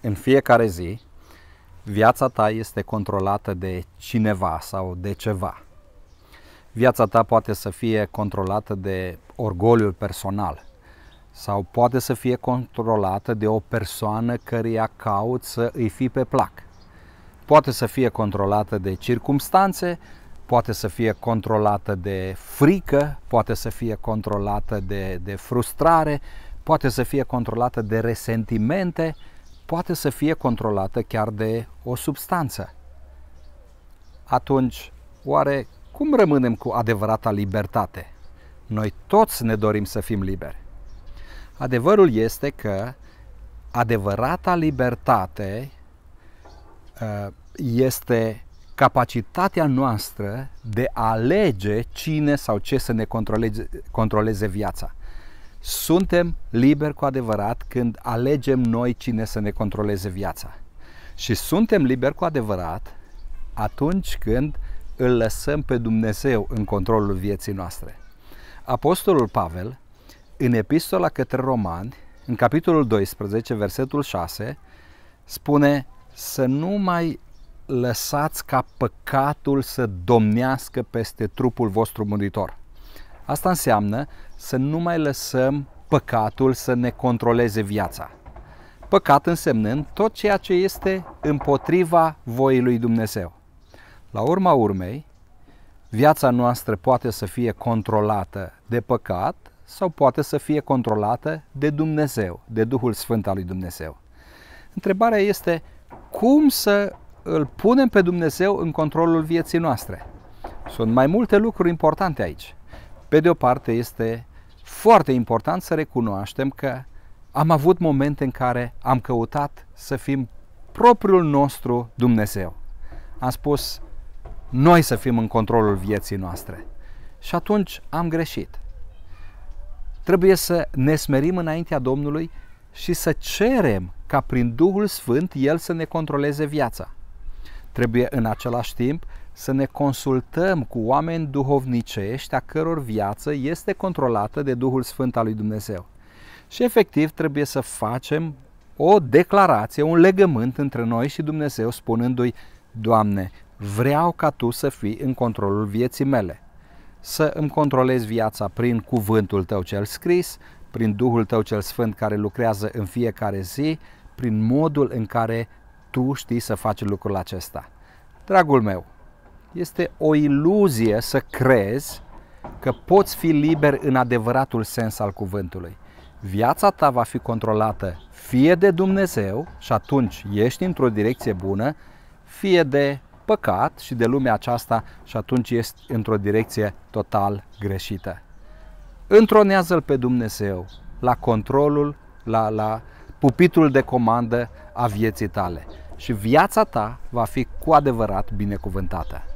În fiecare zi, viața ta este controlată de cineva sau de ceva. Viața ta poate să fie controlată de orgoliul personal sau poate să fie controlată de o persoană căreia caut să îi fi pe plac. Poate să fie controlată de circumstanțe poate să fie controlată de frică, poate să fie controlată de, de frustrare, poate să fie controlată de resentimente, poate să fie controlată chiar de o substanță. Atunci, oare cum rămânem cu adevărata libertate? Noi toți ne dorim să fim liberi. Adevărul este că adevărata libertate uh, este capacitatea noastră de a alege cine sau ce să ne controleze, controleze viața. Suntem liberi cu adevărat când alegem noi cine să ne controleze viața. Și suntem liberi cu adevărat atunci când îl lăsăm pe Dumnezeu în controlul vieții noastre. Apostolul Pavel, în epistola către romani, în capitolul 12, versetul 6, spune să nu mai lăsați ca păcatul să domnească peste trupul vostru muritor. Asta înseamnă să nu mai lăsăm păcatul să ne controleze viața. Păcat însemnând tot ceea ce este împotriva voii lui Dumnezeu. La urma urmei, viața noastră poate să fie controlată de păcat sau poate să fie controlată de Dumnezeu, de Duhul Sfânt al lui Dumnezeu. Întrebarea este cum să îl punem pe Dumnezeu în controlul vieții noastre. Sunt mai multe lucruri importante aici. Pe de o parte este foarte important să recunoaștem că am avut momente în care am căutat să fim propriul nostru Dumnezeu. Am spus noi să fim în controlul vieții noastre. Și atunci am greșit. Trebuie să ne smerim înaintea Domnului și să cerem ca prin Duhul Sfânt El să ne controleze viața. Trebuie în același timp să ne consultăm cu oameni duhovnicești a căror viață este controlată de Duhul Sfânt al lui Dumnezeu. Și efectiv trebuie să facem o declarație, un legământ între noi și Dumnezeu spunându-i Doamne, vreau ca Tu să fii în controlul vieții mele, să îmi controlezi viața prin cuvântul Tău cel scris, prin Duhul Tău cel Sfânt care lucrează în fiecare zi, prin modul în care tu știi să faci lucrul acesta. Dragul meu, este o iluzie să crezi că poți fi liber în adevăratul sens al cuvântului. Viața ta va fi controlată fie de Dumnezeu și atunci ești într-o direcție bună, fie de păcat și de lumea aceasta și atunci ești într-o direcție total greșită. Întronează-L pe Dumnezeu la controlul, la, la pupitul de comandă a vieții tale și viața ta va fi cu adevărat binecuvântată.